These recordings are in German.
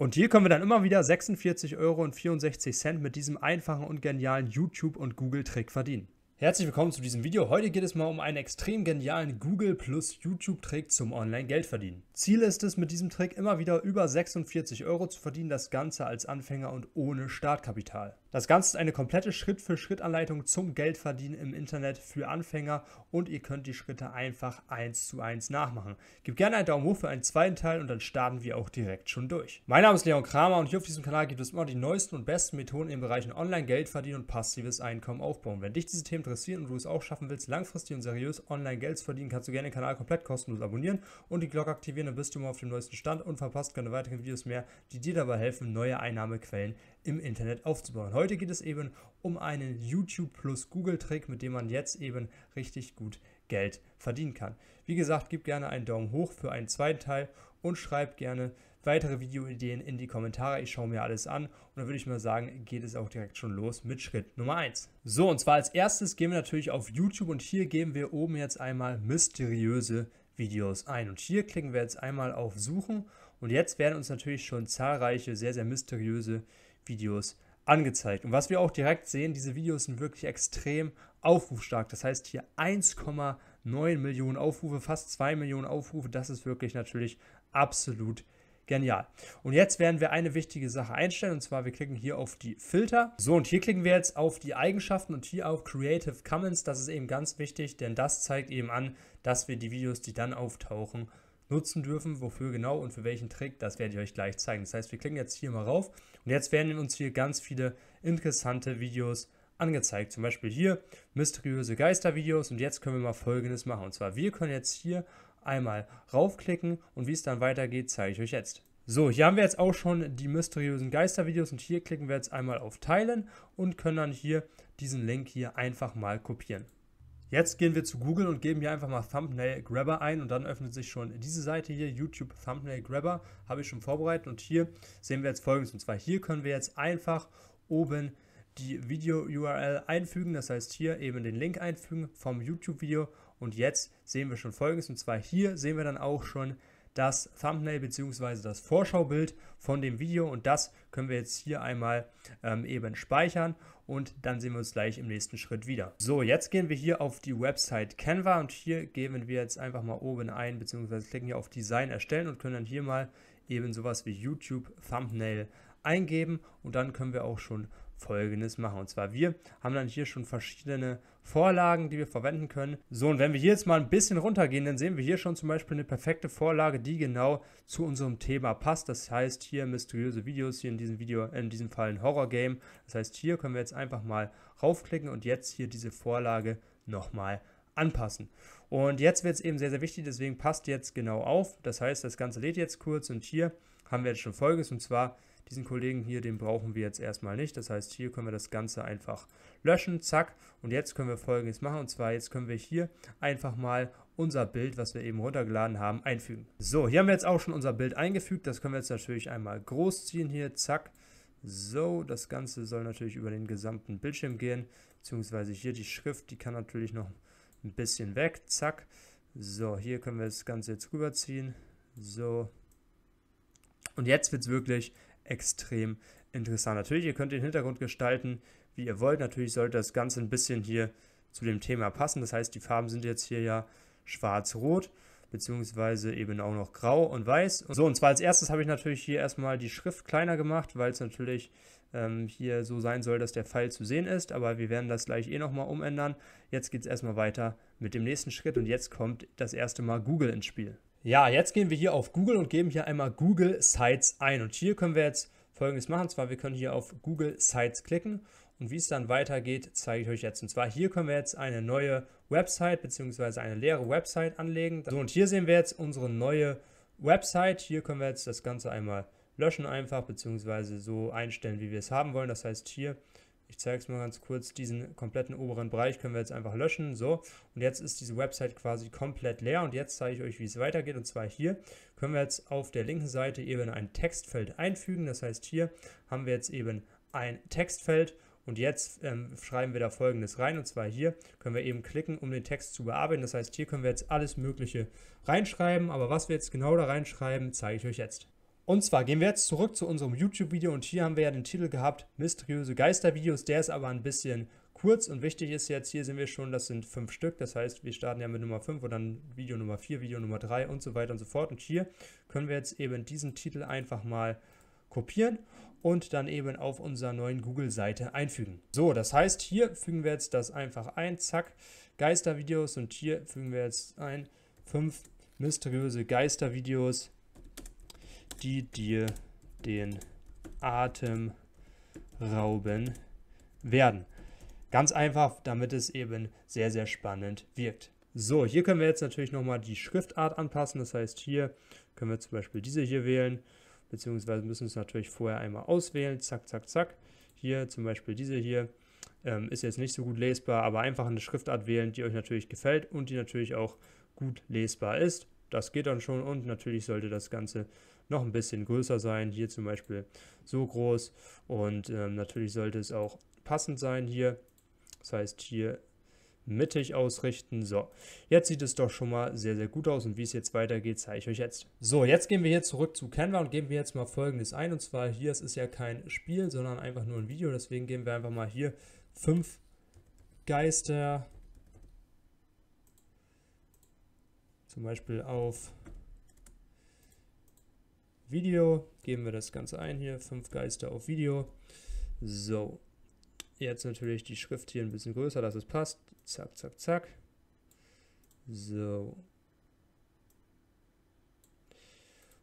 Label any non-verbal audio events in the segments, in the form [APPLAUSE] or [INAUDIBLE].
Und hier können wir dann immer wieder 46,64 Euro mit diesem einfachen und genialen YouTube- und Google-Trick verdienen. Herzlich willkommen zu diesem Video. Heute geht es mal um einen extrem genialen Google plus YouTube Trick zum Online-Geld verdienen. Ziel ist es, mit diesem Trick immer wieder über 46 Euro zu verdienen, das Ganze als Anfänger und ohne Startkapital. Das Ganze ist eine komplette Schritt-für-Schritt-Anleitung zum Geldverdienen im Internet für Anfänger und ihr könnt die Schritte einfach eins zu eins nachmachen. Gib gerne einen Daumen hoch für einen zweiten Teil und dann starten wir auch direkt schon durch. Mein Name ist Leon Kramer und hier auf diesem Kanal gibt es immer die neuesten und besten Methoden im Bereich online geldverdienen und passives Einkommen aufbauen. Wenn dich diese Themen interessieren und du es auch schaffen willst, langfristig und seriös Online-Geld zu verdienen, kannst du gerne den Kanal komplett kostenlos abonnieren und die Glocke aktivieren, dann bist du immer auf dem neuesten Stand und verpasst keine weiteren Videos mehr, die dir dabei helfen, neue Einnahmequellen im Internet aufzubauen. Heute geht es eben um einen YouTube plus Google Trick, mit dem man jetzt eben richtig gut Geld verdienen kann. Wie gesagt, gebt gerne einen Daumen hoch für einen zweiten Teil und schreibt gerne weitere Videoideen in die Kommentare. Ich schaue mir alles an und dann würde ich mal sagen, geht es auch direkt schon los mit Schritt Nummer 1. So, und zwar als erstes gehen wir natürlich auf YouTube und hier geben wir oben jetzt einmal mysteriöse Videos ein. Und hier klicken wir jetzt einmal auf Suchen und jetzt werden uns natürlich schon zahlreiche sehr, sehr mysteriöse Videos Videos angezeigt. Und was wir auch direkt sehen, diese Videos sind wirklich extrem aufrufstark. Das heißt hier 1,9 Millionen Aufrufe, fast 2 Millionen Aufrufe. Das ist wirklich natürlich absolut genial. Und jetzt werden wir eine wichtige Sache einstellen und zwar wir klicken hier auf die Filter. So und hier klicken wir jetzt auf die Eigenschaften und hier auf Creative Commons. Das ist eben ganz wichtig, denn das zeigt eben an, dass wir die Videos, die dann auftauchen, nutzen dürfen. Wofür genau und für welchen Trick, das werde ich euch gleich zeigen. Das heißt, wir klicken jetzt hier mal rauf und jetzt werden uns hier ganz viele interessante Videos angezeigt. Zum Beispiel hier mysteriöse Geistervideos. Und jetzt können wir mal Folgendes machen. Und zwar, wir können jetzt hier einmal raufklicken und wie es dann weitergeht, zeige ich euch jetzt. So, hier haben wir jetzt auch schon die mysteriösen Geistervideos und hier klicken wir jetzt einmal auf Teilen und können dann hier diesen Link hier einfach mal kopieren. Jetzt gehen wir zu Google und geben hier einfach mal Thumbnail Grabber ein und dann öffnet sich schon diese Seite hier, YouTube Thumbnail Grabber, habe ich schon vorbereitet und hier sehen wir jetzt folgendes und zwar hier können wir jetzt einfach oben die Video-URL einfügen, das heißt hier eben den Link einfügen vom YouTube-Video und jetzt sehen wir schon folgendes und zwar hier sehen wir dann auch schon das Thumbnail bzw. das Vorschaubild von dem Video und das können wir jetzt hier einmal ähm, eben speichern und dann sehen wir uns gleich im nächsten Schritt wieder. So, jetzt gehen wir hier auf die Website Canva und hier geben wir jetzt einfach mal oben ein bzw. klicken hier auf Design erstellen und können dann hier mal eben sowas wie YouTube Thumbnail eingeben und dann können wir auch schon folgendes machen. Und zwar, wir haben dann hier schon verschiedene Vorlagen, die wir verwenden können. So, und wenn wir hier jetzt mal ein bisschen runtergehen, dann sehen wir hier schon zum Beispiel eine perfekte Vorlage, die genau zu unserem Thema passt. Das heißt, hier mysteriöse Videos, hier in diesem Video, äh, in diesem Fall ein Horror-Game. Das heißt, hier können wir jetzt einfach mal raufklicken und jetzt hier diese Vorlage nochmal anpassen. Und jetzt wird es eben sehr, sehr wichtig, deswegen passt jetzt genau auf. Das heißt, das Ganze lädt jetzt kurz und hier haben wir jetzt schon Folgendes und zwar diesen Kollegen hier, den brauchen wir jetzt erstmal nicht. Das heißt, hier können wir das Ganze einfach löschen, zack. Und jetzt können wir folgendes machen. Und zwar, jetzt können wir hier einfach mal unser Bild, was wir eben runtergeladen haben, einfügen. So, hier haben wir jetzt auch schon unser Bild eingefügt. Das können wir jetzt natürlich einmal großziehen hier, zack. So, das Ganze soll natürlich über den gesamten Bildschirm gehen, beziehungsweise hier die Schrift, die kann natürlich noch ein bisschen weg, zack. So, hier können wir das Ganze jetzt rüberziehen, so. Und jetzt wird es wirklich extrem interessant. Natürlich, ihr könnt den Hintergrund gestalten, wie ihr wollt. Natürlich sollte das Ganze ein bisschen hier zu dem Thema passen. Das heißt, die Farben sind jetzt hier ja schwarz-rot, beziehungsweise eben auch noch grau und weiß. So, und zwar als erstes habe ich natürlich hier erstmal die Schrift kleiner gemacht, weil es natürlich ähm, hier so sein soll, dass der Pfeil zu sehen ist. Aber wir werden das gleich eh nochmal umändern. Jetzt geht es erstmal weiter mit dem nächsten Schritt und jetzt kommt das erste Mal Google ins Spiel. Ja, jetzt gehen wir hier auf Google und geben hier einmal Google Sites ein. Und hier können wir jetzt folgendes machen. zwar, wir können hier auf Google Sites klicken. Und wie es dann weitergeht, zeige ich euch jetzt. Und zwar hier können wir jetzt eine neue Website bzw. eine leere Website anlegen. So, und hier sehen wir jetzt unsere neue Website. Hier können wir jetzt das Ganze einmal löschen einfach, bzw. so einstellen, wie wir es haben wollen. Das heißt, hier ich zeige es mal ganz kurz, diesen kompletten oberen Bereich können wir jetzt einfach löschen, so. Und jetzt ist diese Website quasi komplett leer und jetzt zeige ich euch, wie es weitergeht. Und zwar hier können wir jetzt auf der linken Seite eben ein Textfeld einfügen. Das heißt, hier haben wir jetzt eben ein Textfeld und jetzt ähm, schreiben wir da folgendes rein. Und zwar hier können wir eben klicken, um den Text zu bearbeiten. Das heißt, hier können wir jetzt alles Mögliche reinschreiben. Aber was wir jetzt genau da reinschreiben, zeige ich euch jetzt. Und zwar gehen wir jetzt zurück zu unserem YouTube-Video und hier haben wir ja den Titel gehabt, mysteriöse Geistervideos. Der ist aber ein bisschen kurz und wichtig ist jetzt, hier sehen wir schon, das sind fünf Stück. Das heißt, wir starten ja mit Nummer 5 und dann Video Nummer 4, Video Nummer 3 und so weiter und so fort. Und hier können wir jetzt eben diesen Titel einfach mal kopieren und dann eben auf unserer neuen Google-Seite einfügen. So, das heißt, hier fügen wir jetzt das einfach ein, zack, Geistervideos und hier fügen wir jetzt ein, fünf mysteriöse Geistervideos die dir den Atem rauben werden. Ganz einfach, damit es eben sehr, sehr spannend wirkt. So, hier können wir jetzt natürlich nochmal die Schriftart anpassen. Das heißt, hier können wir zum Beispiel diese hier wählen, beziehungsweise müssen es natürlich vorher einmal auswählen. Zack, zack, zack. Hier zum Beispiel diese hier. Ähm, ist jetzt nicht so gut lesbar, aber einfach eine Schriftart wählen, die euch natürlich gefällt und die natürlich auch gut lesbar ist. Das geht dann schon und natürlich sollte das Ganze noch ein bisschen größer sein. Hier zum Beispiel so groß. Und ähm, natürlich sollte es auch passend sein hier. Das heißt, hier mittig ausrichten. So, jetzt sieht es doch schon mal sehr, sehr gut aus und wie es jetzt weitergeht, zeige ich euch jetzt. So, jetzt gehen wir hier zurück zu Canva und geben wir jetzt mal folgendes ein und zwar hier, es ist ja kein Spiel, sondern einfach nur ein Video, deswegen geben wir einfach mal hier fünf Geister zum Beispiel auf Video. Geben wir das Ganze ein hier, fünf Geister auf Video. So, jetzt natürlich die Schrift hier ein bisschen größer, dass es passt. Zack, zack, zack. So.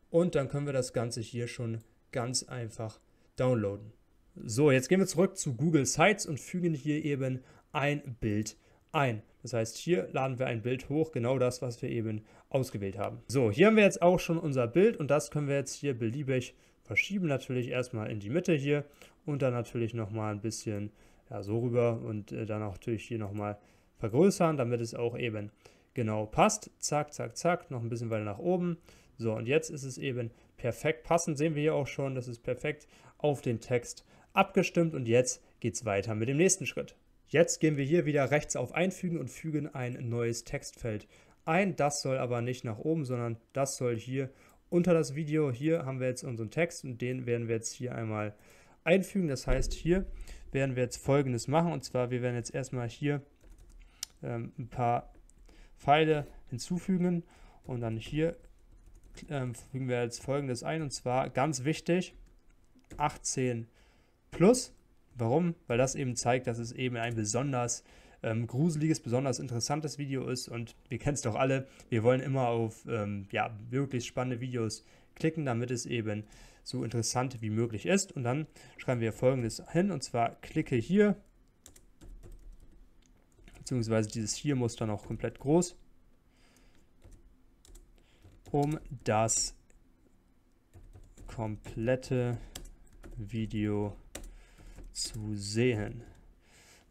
Und dann können wir das Ganze hier schon ganz einfach downloaden. So, jetzt gehen wir zurück zu Google Sites und fügen hier eben ein Bild ein. Das heißt, hier laden wir ein Bild hoch, genau das, was wir eben ausgewählt haben. So, hier haben wir jetzt auch schon unser Bild und das können wir jetzt hier beliebig verschieben. Natürlich erstmal in die Mitte hier und dann natürlich nochmal ein bisschen ja, so rüber und äh, dann natürlich hier nochmal vergrößern, damit es auch eben genau passt. Zack, zack, zack, noch ein bisschen weiter nach oben. So, und jetzt ist es eben perfekt passend. Sehen wir hier auch schon, das ist perfekt auf den Text abgestimmt. Und jetzt geht es weiter mit dem nächsten Schritt. Jetzt gehen wir hier wieder rechts auf Einfügen und fügen ein neues Textfeld ein, das soll aber nicht nach oben, sondern das soll hier unter das Video. Hier haben wir jetzt unseren Text und den werden wir jetzt hier einmal einfügen. Das heißt, hier werden wir jetzt folgendes machen und zwar, wir werden jetzt erstmal hier ähm, ein paar Pfeile hinzufügen und dann hier ähm, fügen wir jetzt folgendes ein und zwar ganz wichtig 18 plus. Warum? Weil das eben zeigt, dass es eben ein besonders ähm, gruseliges, besonders interessantes Video ist und wir kennen es doch alle, wir wollen immer auf ähm, ja, wirklich spannende Videos klicken, damit es eben so interessant wie möglich ist. Und dann schreiben wir folgendes hin und zwar klicke hier, beziehungsweise dieses hier muss dann auch komplett groß, um das komplette Video zu sehen.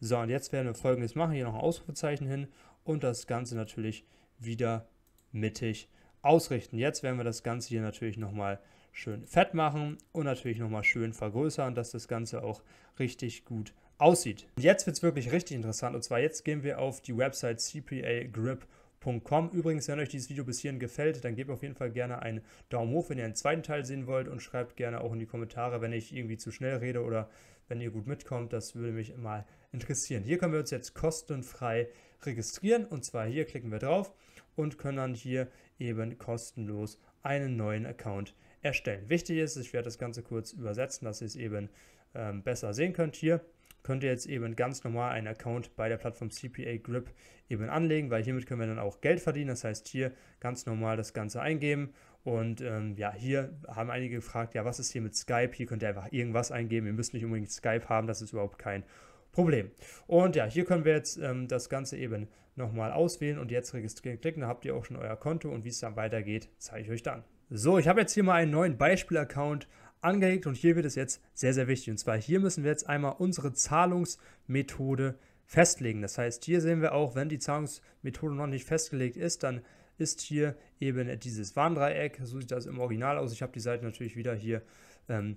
So, und jetzt werden wir folgendes machen. Hier noch ein Ausrufezeichen hin und das Ganze natürlich wieder mittig ausrichten. Jetzt werden wir das Ganze hier natürlich nochmal schön fett machen und natürlich nochmal schön vergrößern, dass das Ganze auch richtig gut aussieht. jetzt wird es wirklich richtig interessant und zwar jetzt gehen wir auf die Website cpagrip.com. Übrigens, wenn euch dieses Video bis hierhin gefällt, dann gebt auf jeden Fall gerne einen Daumen hoch, wenn ihr einen zweiten Teil sehen wollt und schreibt gerne auch in die Kommentare, wenn ich irgendwie zu schnell rede oder wenn ihr gut mitkommt. Das würde mich mal interessieren. Hier können wir uns jetzt kostenfrei registrieren und zwar hier klicken wir drauf und können dann hier eben kostenlos einen neuen Account erstellen. Wichtig ist, ich werde das Ganze kurz übersetzen, dass ihr es eben ähm, besser sehen könnt. Hier könnt ihr jetzt eben ganz normal einen Account bei der Plattform CPA Grip eben anlegen, weil hiermit können wir dann auch Geld verdienen. Das heißt, hier ganz normal das Ganze eingeben und ähm, ja, hier haben einige gefragt, ja, was ist hier mit Skype? Hier könnt ihr einfach irgendwas eingeben. Ihr müsst nicht unbedingt Skype haben, das ist überhaupt kein Problem. Und ja, hier können wir jetzt ähm, das Ganze eben nochmal auswählen und jetzt registrieren klicken. Da habt ihr auch schon euer Konto und wie es dann weitergeht, zeige ich euch dann. So, ich habe jetzt hier mal einen neuen Beispiel-Account angelegt und hier wird es jetzt sehr, sehr wichtig. Und zwar hier müssen wir jetzt einmal unsere Zahlungsmethode festlegen. Das heißt, hier sehen wir auch, wenn die Zahlungsmethode noch nicht festgelegt ist, dann ist hier eben dieses Warndreieck. So sieht das im Original aus. Ich habe die Seite natürlich wieder hier ähm,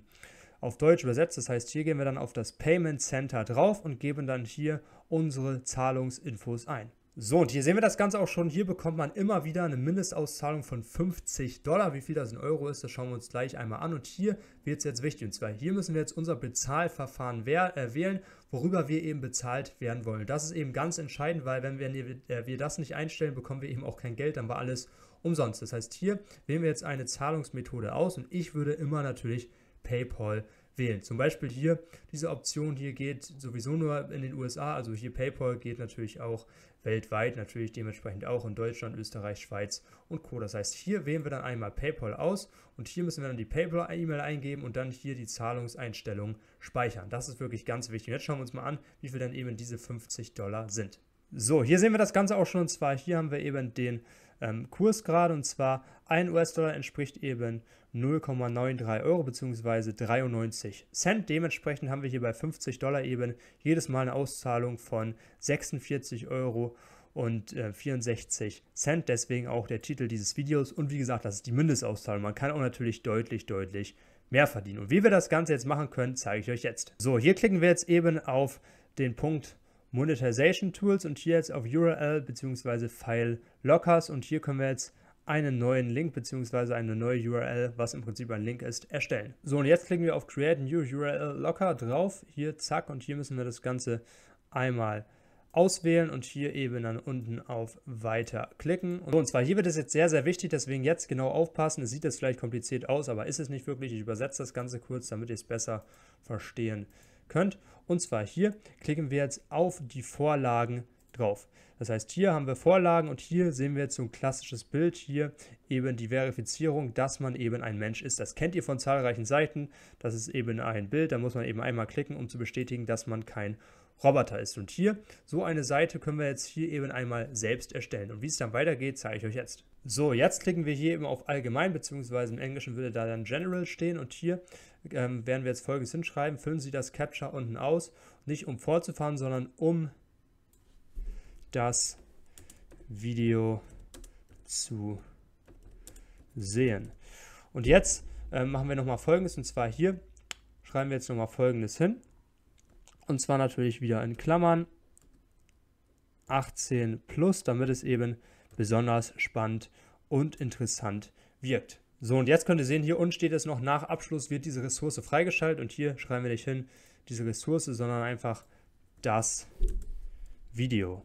auf Deutsch übersetzt. Das heißt, hier gehen wir dann auf das Payment Center drauf und geben dann hier unsere Zahlungsinfos ein. So, und hier sehen wir das Ganze auch schon. Hier bekommt man immer wieder eine Mindestauszahlung von 50 Dollar. Wie viel das in Euro ist, das schauen wir uns gleich einmal an. Und hier wird es jetzt wichtig. Und zwar hier müssen wir jetzt unser Bezahlverfahren äh, wählen, worüber wir eben bezahlt werden wollen. Das ist eben ganz entscheidend, weil wenn wir, äh, wir das nicht einstellen, bekommen wir eben auch kein Geld. Dann war alles umsonst. Das heißt, hier wählen wir jetzt eine Zahlungsmethode aus. Und ich würde immer natürlich PayPal wählen. Zum Beispiel hier, diese Option hier geht sowieso nur in den USA, also hier PayPal geht natürlich auch weltweit natürlich dementsprechend auch in Deutschland, Österreich, Schweiz und Co. Das heißt, hier wählen wir dann einmal PayPal aus und hier müssen wir dann die PayPal-E-Mail eingeben und dann hier die Zahlungseinstellung speichern. Das ist wirklich ganz wichtig. Und jetzt schauen wir uns mal an, wie viel dann eben diese 50 Dollar sind. So, hier sehen wir das Ganze auch schon und zwar hier haben wir eben den ähm, gerade und zwar ein US-Dollar entspricht eben 0,93 Euro bzw. 93 Cent. Dementsprechend haben wir hier bei 50 Dollar eben jedes Mal eine Auszahlung von 46 Euro und äh, 64 Cent. Deswegen auch der Titel dieses Videos. Und wie gesagt, das ist die Mindestauszahlung. Man kann auch natürlich deutlich, deutlich mehr verdienen. Und wie wir das Ganze jetzt machen können, zeige ich euch jetzt. So, hier klicken wir jetzt eben auf den Punkt Monetization Tools und hier jetzt auf URL bzw. File Lockers und hier können wir jetzt einen neuen Link bzw. eine neue URL, was im Prinzip ein Link ist, erstellen. So und jetzt klicken wir auf Create New URL Locker drauf, hier zack und hier müssen wir das Ganze einmal auswählen und hier eben dann unten auf Weiter klicken. Und, so, und zwar hier wird es jetzt sehr, sehr wichtig, deswegen jetzt genau aufpassen. Es sieht jetzt vielleicht kompliziert aus, aber ist es nicht wirklich. Ich übersetze das Ganze kurz, damit ihr es besser verstehen könnt. Und zwar hier klicken wir jetzt auf die Vorlagen drauf. Das heißt, hier haben wir Vorlagen und hier sehen wir jetzt so ein klassisches Bild, hier eben die Verifizierung, dass man eben ein Mensch ist. Das kennt ihr von zahlreichen Seiten, das ist eben ein Bild, da muss man eben einmal klicken, um zu bestätigen, dass man kein Roboter ist. Und hier, so eine Seite können wir jetzt hier eben einmal selbst erstellen. Und wie es dann weitergeht, zeige ich euch jetzt. So, jetzt klicken wir hier eben auf Allgemein, beziehungsweise im Englischen würde da dann General stehen. Und hier ähm, werden wir jetzt Folgendes hinschreiben. Füllen Sie das Capture unten aus, nicht um fortzufahren, sondern um das Video zu sehen. Und jetzt äh, machen wir nochmal Folgendes, und zwar hier schreiben wir jetzt nochmal Folgendes hin. Und zwar natürlich wieder in Klammern 18 plus, damit es eben besonders spannend und interessant wirkt. So, und jetzt könnt ihr sehen, hier unten steht es noch, nach Abschluss wird diese Ressource freigeschaltet. Und hier schreiben wir nicht hin, diese Ressource, sondern einfach das Video.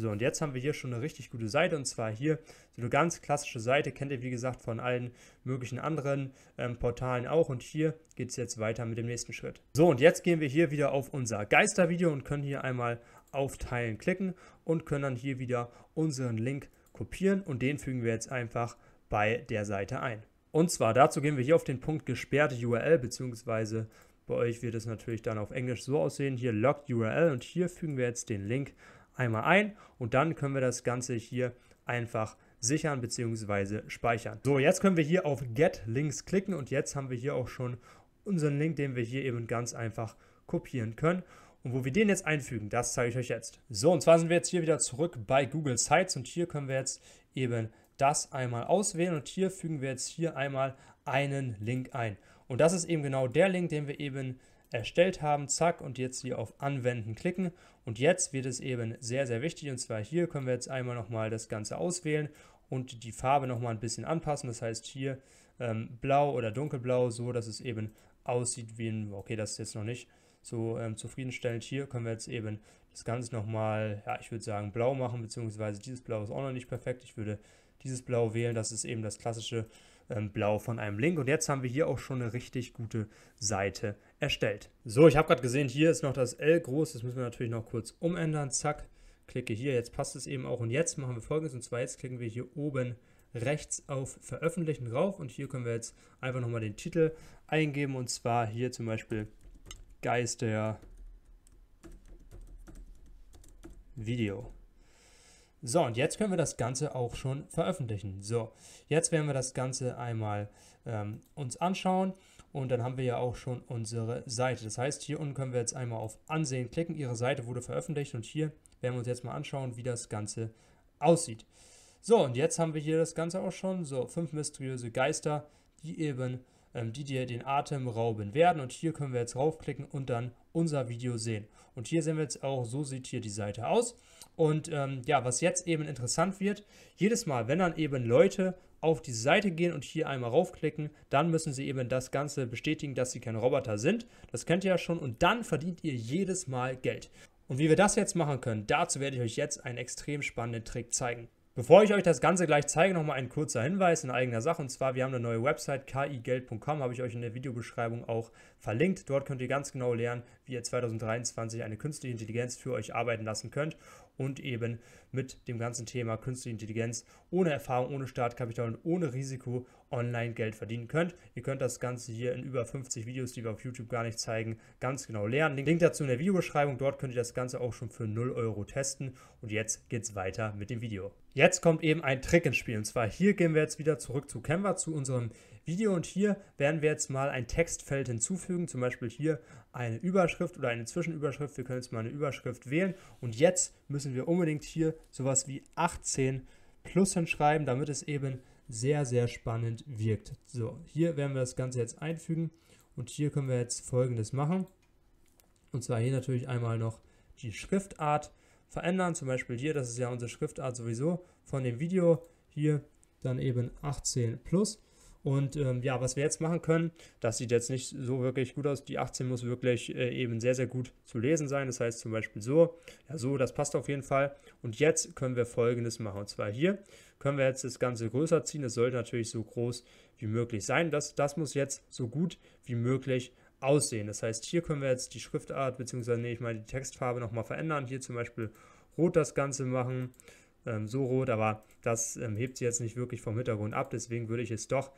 So, und jetzt haben wir hier schon eine richtig gute Seite und zwar hier so eine ganz klassische Seite, kennt ihr wie gesagt von allen möglichen anderen ähm, Portalen auch und hier geht es jetzt weiter mit dem nächsten Schritt. So, und jetzt gehen wir hier wieder auf unser Geistervideo und können hier einmal auf Teilen klicken und können dann hier wieder unseren Link kopieren und den fügen wir jetzt einfach bei der Seite ein. Und zwar dazu gehen wir hier auf den Punkt gesperrte URL beziehungsweise bei euch wird es natürlich dann auf Englisch so aussehen, hier Locked URL und hier fügen wir jetzt den Link ein einmal ein und dann können wir das Ganze hier einfach sichern bzw. speichern. So, jetzt können wir hier auf Get Links klicken und jetzt haben wir hier auch schon unseren Link, den wir hier eben ganz einfach kopieren können. Und wo wir den jetzt einfügen, das zeige ich euch jetzt. So, und zwar sind wir jetzt hier wieder zurück bei Google Sites und hier können wir jetzt eben das einmal auswählen und hier fügen wir jetzt hier einmal einen Link ein. Und das ist eben genau der Link, den wir eben erstellt haben. Zack, und jetzt hier auf Anwenden klicken und jetzt wird es eben sehr, sehr wichtig. Und zwar hier können wir jetzt einmal nochmal das Ganze auswählen und die Farbe nochmal ein bisschen anpassen. Das heißt hier ähm, blau oder dunkelblau, so dass es eben aussieht wie ein, okay, das ist jetzt noch nicht so ähm, zufriedenstellend. Hier können wir jetzt eben das Ganze nochmal, ja, ich würde sagen blau machen, beziehungsweise dieses Blau ist auch noch nicht perfekt. Ich würde dieses Blau wählen, das ist eben das klassische ähm, blau von einem Link. Und jetzt haben wir hier auch schon eine richtig gute Seite erstellt. So, ich habe gerade gesehen, hier ist noch das L groß. Das müssen wir natürlich noch kurz umändern. Zack, klicke hier. Jetzt passt es eben auch. Und jetzt machen wir folgendes. Und zwar jetzt klicken wir hier oben rechts auf Veröffentlichen drauf. Und hier können wir jetzt einfach nochmal den Titel eingeben. Und zwar hier zum Beispiel Geister Video. So, und jetzt können wir das Ganze auch schon veröffentlichen. So, jetzt werden wir das Ganze einmal ähm, uns anschauen und dann haben wir ja auch schon unsere Seite. Das heißt, hier unten können wir jetzt einmal auf Ansehen klicken. Ihre Seite wurde veröffentlicht und hier werden wir uns jetzt mal anschauen, wie das Ganze aussieht. So, und jetzt haben wir hier das Ganze auch schon. So, fünf mysteriöse Geister, die eben, ähm, die dir den Atem rauben werden. Und hier können wir jetzt raufklicken und dann unser Video sehen. Und hier sehen wir jetzt auch, so sieht hier die Seite aus. Und ähm, ja, was jetzt eben interessant wird, jedes Mal, wenn dann eben Leute auf die Seite gehen und hier einmal raufklicken, dann müssen sie eben das Ganze bestätigen, dass sie kein Roboter sind. Das kennt ihr ja schon und dann verdient ihr jedes Mal Geld. Und wie wir das jetzt machen können, dazu werde ich euch jetzt einen extrem spannenden Trick zeigen. Bevor ich euch das Ganze gleich zeige, nochmal ein kurzer Hinweis in eigener Sache. Und zwar, wir haben eine neue Website, kigeld.com, habe ich euch in der Videobeschreibung auch verlinkt. Dort könnt ihr ganz genau lernen, wie ihr 2023 eine künstliche Intelligenz für euch arbeiten lassen könnt und eben mit dem ganzen Thema künstliche Intelligenz ohne Erfahrung, ohne Startkapital und ohne Risiko online Geld verdienen könnt. Ihr könnt das Ganze hier in über 50 Videos, die wir auf YouTube gar nicht zeigen, ganz genau lernen. Den Link dazu in der Videobeschreibung. Dort könnt ihr das Ganze auch schon für 0 Euro testen. Und jetzt geht's weiter mit dem Video. Jetzt kommt eben ein Trick ins Spiel. Und zwar hier gehen wir jetzt wieder zurück zu Canva, zu unserem Video. Und hier werden wir jetzt mal ein Textfeld hinzufügen. Zum Beispiel hier eine Überschrift oder eine Zwischenüberschrift. Wir können jetzt mal eine Überschrift wählen. Und jetzt müssen wir unbedingt hier sowas wie 18 plus hinschreiben, damit es eben sehr, sehr spannend wirkt. So, hier werden wir das Ganze jetzt einfügen. Und hier können wir jetzt Folgendes machen. Und zwar hier natürlich einmal noch die Schriftart verändern. Zum Beispiel hier, das ist ja unsere Schriftart sowieso von dem Video hier, dann eben 18 plus. Und ähm, ja, was wir jetzt machen können, das sieht jetzt nicht so wirklich gut aus. Die 18 muss wirklich äh, eben sehr, sehr gut zu lesen sein. Das heißt zum Beispiel so, ja so, das passt auf jeden Fall. Und jetzt können wir folgendes machen. Und zwar hier können wir jetzt das Ganze größer ziehen. Es sollte natürlich so groß wie möglich sein. Das, das muss jetzt so gut wie möglich aussehen. Das heißt, hier können wir jetzt die Schriftart, bzw. nee, ich meine die Textfarbe nochmal verändern. Hier zum Beispiel rot das Ganze machen, ähm, so rot, aber das ähm, hebt sie jetzt nicht wirklich vom Hintergrund ab. Deswegen würde ich es doch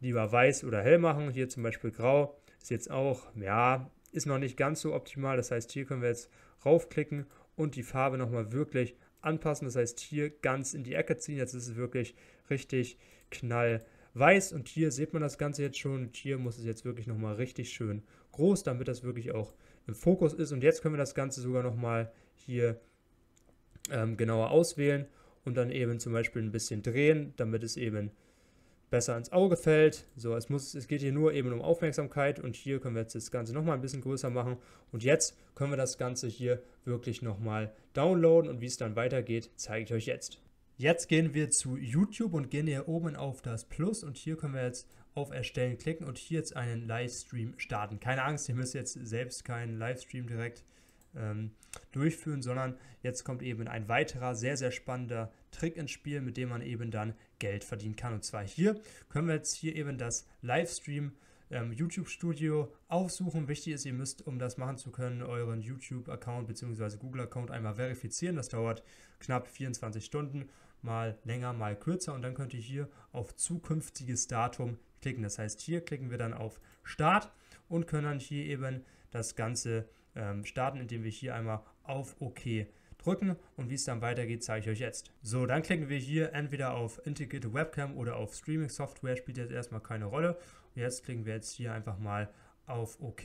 lieber weiß oder hell machen. Hier zum Beispiel grau ist jetzt auch, ja, ist noch nicht ganz so optimal. Das heißt, hier können wir jetzt raufklicken und die Farbe nochmal wirklich anpassen. Das heißt, hier ganz in die Ecke ziehen. Jetzt ist es wirklich richtig knall weiß. Und hier sieht man das Ganze jetzt schon. Und hier muss es jetzt wirklich nochmal richtig schön groß, damit das wirklich auch im Fokus ist. Und jetzt können wir das Ganze sogar nochmal hier ähm, genauer auswählen und dann eben zum Beispiel ein bisschen drehen, damit es eben besser ins Auge fällt. So, es, muss, es geht hier nur eben um Aufmerksamkeit und hier können wir jetzt das Ganze nochmal ein bisschen größer machen und jetzt können wir das Ganze hier wirklich nochmal downloaden und wie es dann weitergeht, zeige ich euch jetzt. Jetzt gehen wir zu YouTube und gehen hier oben auf das Plus und hier können wir jetzt auf Erstellen klicken und hier jetzt einen Livestream starten. Keine Angst, ihr müsst jetzt selbst keinen Livestream direkt ähm, durchführen, sondern jetzt kommt eben ein weiterer sehr, sehr spannender Trick ins Spiel, mit dem man eben dann Geld verdienen kann. Und zwar hier können wir jetzt hier eben das Livestream ähm, YouTube Studio aufsuchen. Wichtig ist, ihr müsst, um das machen zu können, euren YouTube-Account bzw. Google-Account einmal verifizieren. Das dauert knapp 24 Stunden mal länger, mal kürzer und dann könnt ihr hier auf zukünftiges Datum klicken. Das heißt, hier klicken wir dann auf Start und können dann hier eben das Ganze ähm, starten, indem wir hier einmal auf OK drücken und wie es dann weitergeht, zeige ich euch jetzt. So, dann klicken wir hier entweder auf Integrated Webcam oder auf Streaming Software, spielt jetzt erstmal keine Rolle. Und jetzt klicken wir jetzt hier einfach mal auf OK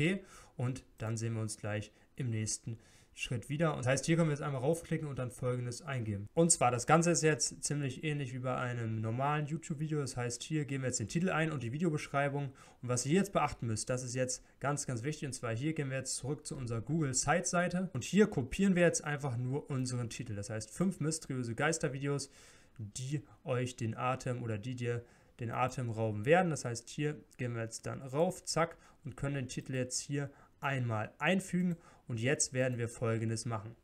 und dann sehen wir uns gleich im nächsten Video Schritt wieder. Und das heißt, hier können wir jetzt einmal raufklicken und dann folgendes eingeben. Und zwar, das Ganze ist jetzt ziemlich ähnlich wie bei einem normalen YouTube-Video. Das heißt, hier geben wir jetzt den Titel ein und die Videobeschreibung. Und was ihr jetzt beachten müsst, das ist jetzt ganz, ganz wichtig. Und zwar hier gehen wir jetzt zurück zu unserer Google Sites Seite. Und hier kopieren wir jetzt einfach nur unseren Titel. Das heißt, fünf mysteriöse Geistervideos, die euch den Atem oder die dir den Atem rauben werden. Das heißt, hier gehen wir jetzt dann rauf, zack, und können den Titel jetzt hier einmal einfügen. Und jetzt werden wir folgendes machen.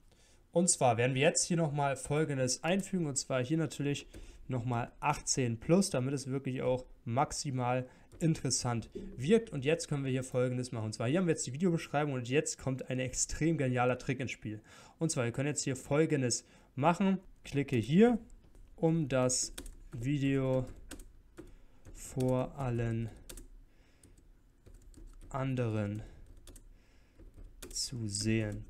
Und zwar werden wir jetzt hier nochmal folgendes einfügen. Und zwar hier natürlich nochmal 18 plus, damit es wirklich auch maximal interessant wirkt. Und jetzt können wir hier folgendes machen. Und zwar hier haben wir jetzt die Videobeschreibung und jetzt kommt ein extrem genialer Trick ins Spiel. Und zwar, wir können jetzt hier folgendes machen. Klicke hier, um das Video vor allen anderen zu sehen.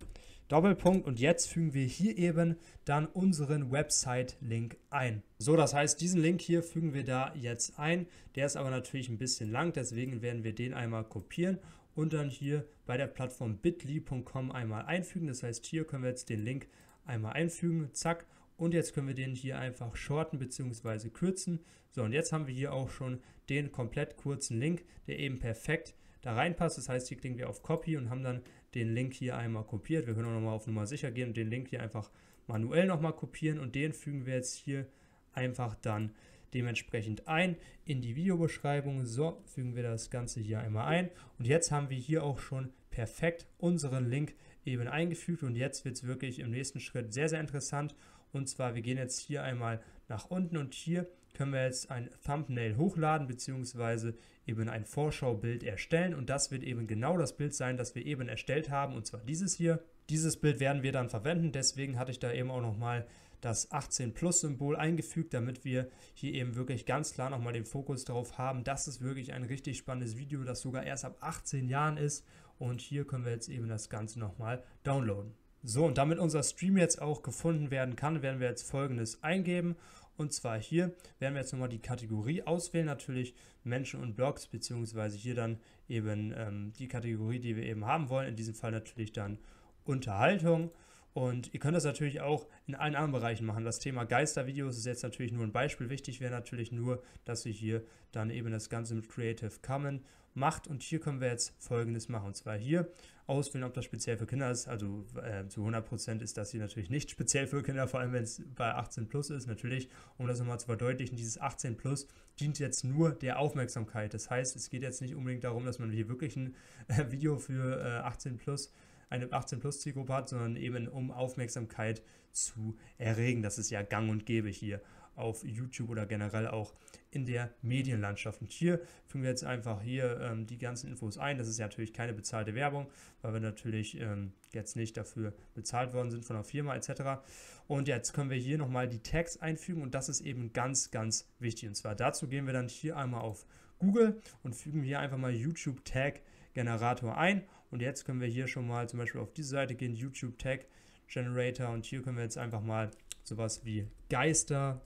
Doppelpunkt und jetzt fügen wir hier eben dann unseren Website-Link ein. So, das heißt, diesen Link hier fügen wir da jetzt ein. Der ist aber natürlich ein bisschen lang, deswegen werden wir den einmal kopieren und dann hier bei der Plattform bit.ly.com einmal einfügen. Das heißt, hier können wir jetzt den Link einmal einfügen, zack. Und jetzt können wir den hier einfach shorten bzw. kürzen. So, und jetzt haben wir hier auch schon den komplett kurzen Link, der eben perfekt da reinpasst. Das heißt, hier klicken wir auf Copy und haben dann den Link hier einmal kopiert. Wir können auch nochmal auf Nummer sicher gehen und den Link hier einfach manuell nochmal kopieren und den fügen wir jetzt hier einfach dann dementsprechend ein in die Videobeschreibung. So, fügen wir das Ganze hier einmal ein und jetzt haben wir hier auch schon perfekt unseren Link eben eingefügt und jetzt wird es wirklich im nächsten Schritt sehr, sehr interessant. Und zwar, wir gehen jetzt hier einmal nach unten und hier können wir jetzt ein Thumbnail hochladen, beziehungsweise eben ein Vorschaubild erstellen und das wird eben genau das Bild sein, das wir eben erstellt haben und zwar dieses hier. Dieses Bild werden wir dann verwenden, deswegen hatte ich da eben auch nochmal das 18 Plus Symbol eingefügt, damit wir hier eben wirklich ganz klar nochmal den Fokus darauf haben, dass es wirklich ein richtig spannendes Video, das sogar erst ab 18 Jahren ist und hier können wir jetzt eben das Ganze nochmal downloaden. So, und damit unser Stream jetzt auch gefunden werden kann, werden wir jetzt folgendes eingeben. Und zwar hier werden wir jetzt nochmal die Kategorie auswählen, natürlich Menschen und Blogs, beziehungsweise hier dann eben ähm, die Kategorie, die wir eben haben wollen. In diesem Fall natürlich dann Unterhaltung. Und ihr könnt das natürlich auch in allen anderen Bereichen machen. Das Thema Geistervideos ist jetzt natürlich nur ein Beispiel. Wichtig wäre natürlich nur, dass ihr hier dann eben das Ganze mit Creative Common macht. Und hier können wir jetzt Folgendes machen. Und zwar hier auswählen, ob das speziell für Kinder ist. Also äh, zu 100% ist das hier natürlich nicht [LAUGHS] speziell für Kinder, vor allem wenn es bei 18 plus ist. Natürlich, um das nochmal zu verdeutlichen, dieses 18 plus dient jetzt nur der Aufmerksamkeit. Das heißt, es geht jetzt nicht unbedingt darum, dass man hier wirklich ein äh, Video für äh, 18 plus eine 18-Plus-Zielgruppe hat, sondern eben um Aufmerksamkeit zu erregen. Das ist ja gang und gäbe hier auf YouTube oder generell auch in der Medienlandschaft. Und hier fügen wir jetzt einfach hier ähm, die ganzen Infos ein. Das ist ja natürlich keine bezahlte Werbung, weil wir natürlich ähm, jetzt nicht dafür bezahlt worden sind von der Firma etc. Und jetzt können wir hier nochmal die Tags einfügen und das ist eben ganz, ganz wichtig. Und zwar dazu gehen wir dann hier einmal auf Google und fügen hier einfach mal YouTube Tag Generator ein und jetzt können wir hier schon mal zum Beispiel auf diese Seite gehen, YouTube Tag Generator. Und hier können wir jetzt einfach mal sowas wie Geister,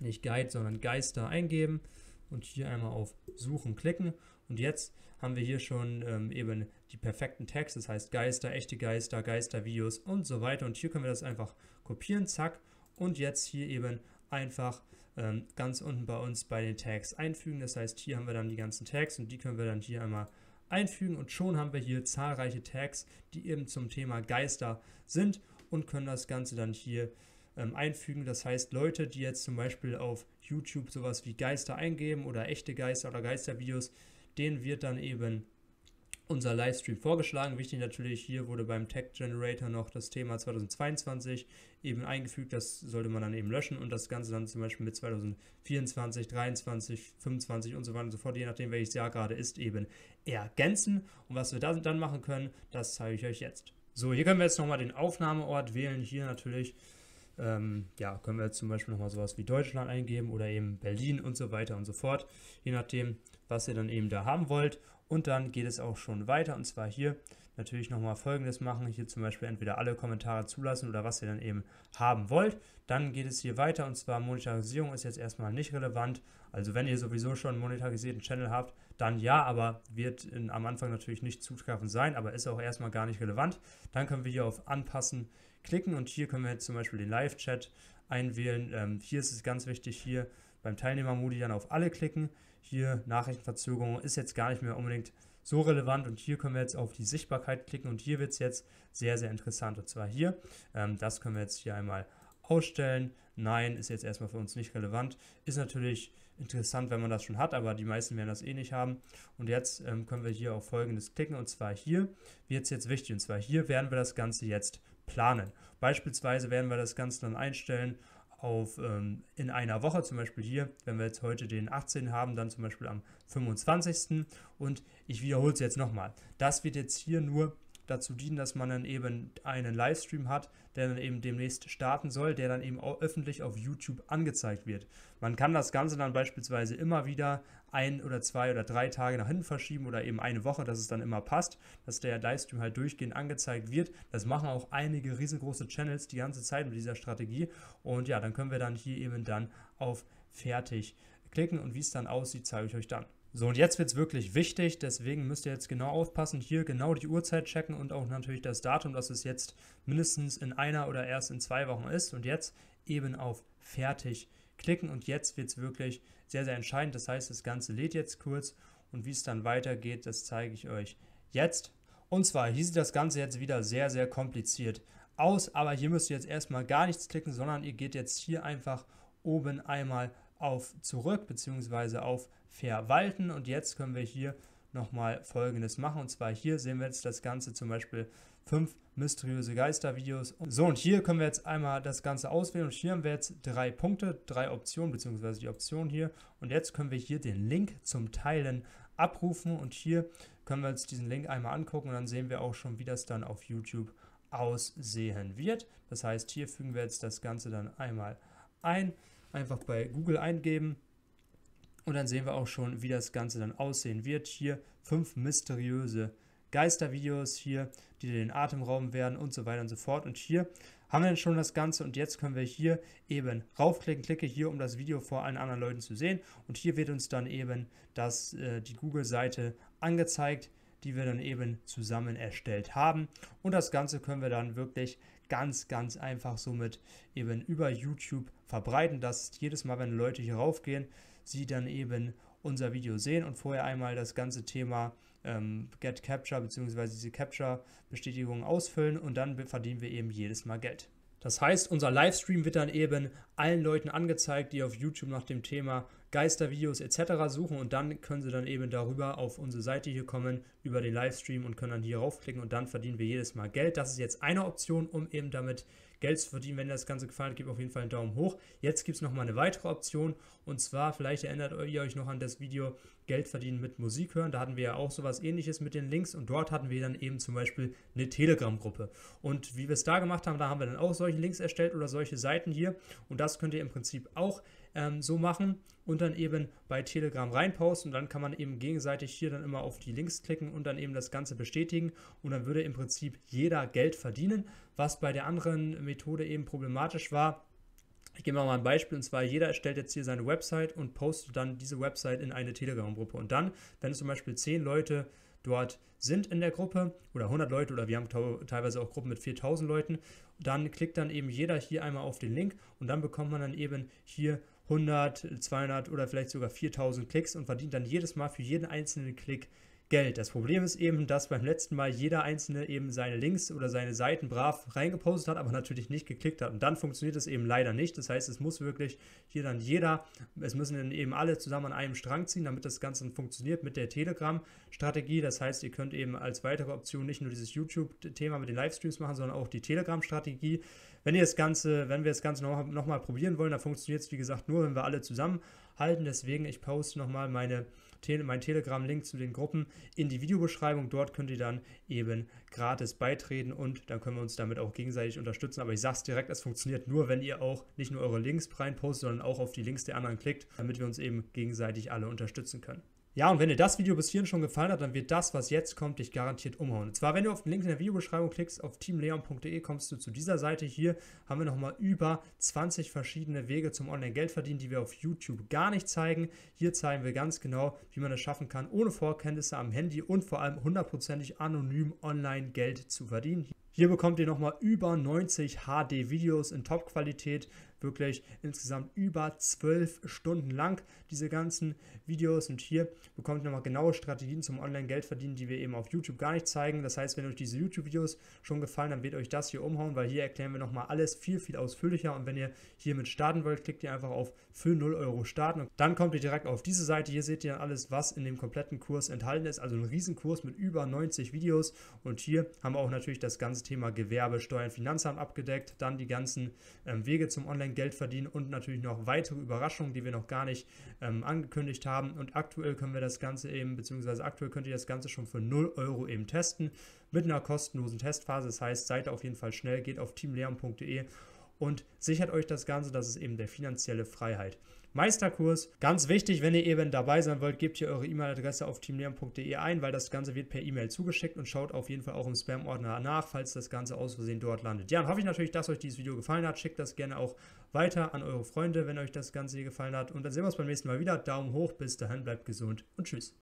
nicht Guide, sondern Geister eingeben und hier einmal auf Suchen klicken. Und jetzt haben wir hier schon ähm, eben die perfekten Tags, das heißt Geister, echte Geister, Geistervideos und so weiter. Und hier können wir das einfach kopieren, zack. Und jetzt hier eben einfach ähm, ganz unten bei uns bei den Tags einfügen. Das heißt, hier haben wir dann die ganzen Tags und die können wir dann hier einmal einfügen und schon haben wir hier zahlreiche Tags, die eben zum Thema Geister sind und können das Ganze dann hier ähm, einfügen. Das heißt, Leute, die jetzt zum Beispiel auf YouTube sowas wie Geister eingeben oder echte Geister oder Geistervideos, denen wird dann eben unser Livestream vorgeschlagen. Wichtig natürlich, hier wurde beim Tag Generator noch das Thema 2022 eben eingefügt. Das sollte man dann eben löschen und das Ganze dann zum Beispiel mit 2024, 23, 25 und so weiter und so fort, je nachdem welches Jahr gerade ist, eben ergänzen. Und was wir da dann machen können, das zeige ich euch jetzt. So, hier können wir jetzt nochmal den Aufnahmeort wählen. Hier natürlich, ähm, ja, können wir jetzt zum Beispiel nochmal sowas wie Deutschland eingeben oder eben Berlin und so weiter und so fort. Je nachdem, was ihr dann eben da haben wollt. Und dann geht es auch schon weiter und zwar hier natürlich nochmal folgendes machen. Hier zum Beispiel entweder alle Kommentare zulassen oder was ihr dann eben haben wollt. Dann geht es hier weiter und zwar Monetarisierung ist jetzt erstmal nicht relevant. Also wenn ihr sowieso schon einen monetarisierten Channel habt, dann ja, aber wird in, am Anfang natürlich nicht zutreffend sein, aber ist auch erstmal gar nicht relevant. Dann können wir hier auf Anpassen klicken und hier können wir jetzt zum Beispiel den Live-Chat einwählen. Ähm, hier ist es ganz wichtig, hier beim Teilnehmermodi dann auf alle klicken. Hier Nachrichtenverzögerung ist jetzt gar nicht mehr unbedingt so relevant und hier können wir jetzt auf die Sichtbarkeit klicken und hier wird es jetzt sehr, sehr interessant und zwar hier. Ähm, das können wir jetzt hier einmal ausstellen. Nein, ist jetzt erstmal für uns nicht relevant. Ist natürlich interessant, wenn man das schon hat, aber die meisten werden das eh nicht haben. Und jetzt ähm, können wir hier auf Folgendes klicken und zwar hier wird es jetzt wichtig und zwar hier werden wir das Ganze jetzt planen. Beispielsweise werden wir das Ganze dann einstellen, auf ähm, in einer Woche, zum Beispiel hier, wenn wir jetzt heute den 18 haben, dann zum Beispiel am 25. Und ich wiederhole es jetzt nochmal. Das wird jetzt hier nur dazu dienen, dass man dann eben einen Livestream hat, der dann eben demnächst starten soll, der dann eben auch öffentlich auf YouTube angezeigt wird. Man kann das Ganze dann beispielsweise immer wieder ein oder zwei oder drei Tage nach hinten verschieben oder eben eine Woche, dass es dann immer passt, dass der Livestream halt durchgehend angezeigt wird. Das machen auch einige riesengroße Channels die ganze Zeit mit dieser Strategie. Und ja, dann können wir dann hier eben dann auf Fertig klicken und wie es dann aussieht, zeige ich euch dann. So, und jetzt wird es wirklich wichtig, deswegen müsst ihr jetzt genau aufpassen, hier genau die Uhrzeit checken und auch natürlich das Datum, dass es jetzt mindestens in einer oder erst in zwei Wochen ist. Und jetzt eben auf Fertig klicken und jetzt wird es wirklich sehr, sehr entscheidend. Das heißt, das Ganze lädt jetzt kurz und wie es dann weitergeht, das zeige ich euch jetzt. Und zwar hier sieht das Ganze jetzt wieder sehr, sehr kompliziert aus, aber hier müsst ihr jetzt erstmal gar nichts klicken, sondern ihr geht jetzt hier einfach oben einmal auf zurück bzw. auf verwalten und jetzt können wir hier nochmal folgendes machen und zwar hier sehen wir jetzt das Ganze zum Beispiel fünf mysteriöse Geistervideos. So und hier können wir jetzt einmal das Ganze auswählen und hier haben wir jetzt drei Punkte, drei Optionen bzw. die Option hier und jetzt können wir hier den Link zum Teilen abrufen und hier können wir uns diesen Link einmal angucken und dann sehen wir auch schon, wie das dann auf YouTube aussehen wird. Das heißt, hier fügen wir jetzt das Ganze dann einmal ein. Einfach bei Google eingeben. Und dann sehen wir auch schon, wie das Ganze dann aussehen wird. Hier fünf mysteriöse Geistervideos hier, die den Atem rauben werden und so weiter und so fort. Und hier haben wir dann schon das Ganze und jetzt können wir hier eben raufklicken, klicke hier, um das Video vor allen anderen Leuten zu sehen. Und hier wird uns dann eben das, äh, die Google-Seite angezeigt die wir dann eben zusammen erstellt haben. Und das Ganze können wir dann wirklich ganz, ganz einfach somit eben über YouTube verbreiten, dass jedes Mal, wenn Leute hier raufgehen, sie dann eben unser Video sehen und vorher einmal das ganze Thema ähm, Get Capture bzw. diese Capture-Bestätigung ausfüllen und dann verdienen wir eben jedes Mal Geld. Das heißt, unser Livestream wird dann eben allen Leuten angezeigt, die auf YouTube nach dem Thema Geistervideos etc. suchen und dann können Sie dann eben darüber auf unsere Seite hier kommen, über den Livestream und können dann hier raufklicken und dann verdienen wir jedes Mal Geld. Das ist jetzt eine Option, um eben damit Geld zu verdienen. Wenn das Ganze gefallen hat, gebt auf jeden Fall einen Daumen hoch. Jetzt gibt es nochmal eine weitere Option und zwar, vielleicht erinnert ihr euch noch an das Video Geld verdienen mit Musik hören. Da hatten wir ja auch sowas ähnliches mit den Links und dort hatten wir dann eben zum Beispiel eine Telegram-Gruppe. Und wie wir es da gemacht haben, da haben wir dann auch solche Links erstellt oder solche Seiten hier und das könnt ihr im Prinzip auch ähm, so machen und dann eben bei Telegram reinposten. Und dann kann man eben gegenseitig hier dann immer auf die Links klicken und dann eben das Ganze bestätigen. Und dann würde im Prinzip jeder Geld verdienen, was bei der anderen Methode eben problematisch war. Ich gebe mal ein Beispiel, und zwar jeder erstellt jetzt hier seine Website und postet dann diese Website in eine Telegram-Gruppe. Und dann, wenn es zum Beispiel zehn Leute dort sind in der Gruppe oder 100 Leute oder wir haben teilweise auch Gruppen mit 4000 Leuten, dann klickt dann eben jeder hier einmal auf den Link und dann bekommt man dann eben hier 100, 200 oder vielleicht sogar 4000 Klicks und verdient dann jedes Mal für jeden einzelnen Klick Geld. Das Problem ist eben, dass beim letzten Mal jeder einzelne eben seine Links oder seine Seiten brav reingepostet hat, aber natürlich nicht geklickt hat. Und dann funktioniert es eben leider nicht. Das heißt, es muss wirklich hier dann jeder, es müssen dann eben alle zusammen an einem Strang ziehen, damit das Ganze funktioniert mit der Telegram-Strategie. Das heißt, ihr könnt eben als weitere Option nicht nur dieses YouTube-Thema mit den Livestreams machen, sondern auch die Telegram-Strategie wenn ihr das Ganze, wenn wir das Ganze nochmal noch probieren wollen, dann funktioniert es wie gesagt nur, wenn wir alle zusammenhalten. Deswegen, ich poste nochmal meine Tele meinen Telegram-Link zu den Gruppen in die Videobeschreibung. Dort könnt ihr dann eben gratis beitreten und dann können wir uns damit auch gegenseitig unterstützen. Aber ich sage es direkt, es funktioniert nur, wenn ihr auch nicht nur eure Links reinpostet, sondern auch auf die Links der anderen klickt, damit wir uns eben gegenseitig alle unterstützen können. Ja, und wenn dir das Video bis hierhin schon gefallen hat, dann wird das, was jetzt kommt, dich garantiert umhauen. Und zwar, wenn du auf den Link in der Videobeschreibung klickst, auf teamleon.de kommst du zu dieser Seite hier, haben wir nochmal über 20 verschiedene Wege zum Online-Geld verdienen, die wir auf YouTube gar nicht zeigen. Hier zeigen wir ganz genau, wie man es schaffen kann, ohne Vorkenntnisse am Handy und vor allem hundertprozentig anonym Online-Geld zu verdienen. Hier bekommt ihr nochmal über 90 HD-Videos in Top-Qualität wirklich insgesamt über zwölf Stunden lang, diese ganzen Videos. Und hier bekommt ihr nochmal genaue Strategien zum Online-Geld verdienen, die wir eben auf YouTube gar nicht zeigen. Das heißt, wenn euch diese YouTube-Videos schon gefallen, dann wird euch das hier umhauen, weil hier erklären wir nochmal alles viel, viel ausführlicher. Und wenn ihr hiermit starten wollt, klickt ihr einfach auf für 0 Euro starten. Und dann kommt ihr direkt auf diese Seite. Hier seht ihr dann alles, was in dem kompletten Kurs enthalten ist. Also ein Riesenkurs mit über 90 Videos. Und hier haben wir auch natürlich das ganze Thema Gewerbe, Steuern, Finanzamt abgedeckt. Dann die ganzen ähm, Wege zum Online-Geld. Geld verdienen und natürlich noch weitere Überraschungen, die wir noch gar nicht ähm, angekündigt haben. Und aktuell können wir das Ganze eben, beziehungsweise aktuell könnt ihr das Ganze schon für 0 Euro eben testen mit einer kostenlosen Testphase. Das heißt, seid auf jeden Fall schnell, geht auf teamleon.de und sichert euch das Ganze, das ist eben der finanzielle Freiheit. Meisterkurs, ganz wichtig, wenn ihr eben dabei sein wollt, gebt ihr eure E-Mail-Adresse auf teamlehren.de ein, weil das Ganze wird per E-Mail zugeschickt und schaut auf jeden Fall auch im Spam-Ordner nach, falls das Ganze aus Versehen dort landet. Ja, dann hoffe ich natürlich, dass euch dieses Video gefallen hat. Schickt das gerne auch weiter an eure Freunde, wenn euch das Ganze hier gefallen hat. Und dann sehen wir uns beim nächsten Mal wieder. Daumen hoch, bis dahin, bleibt gesund und tschüss.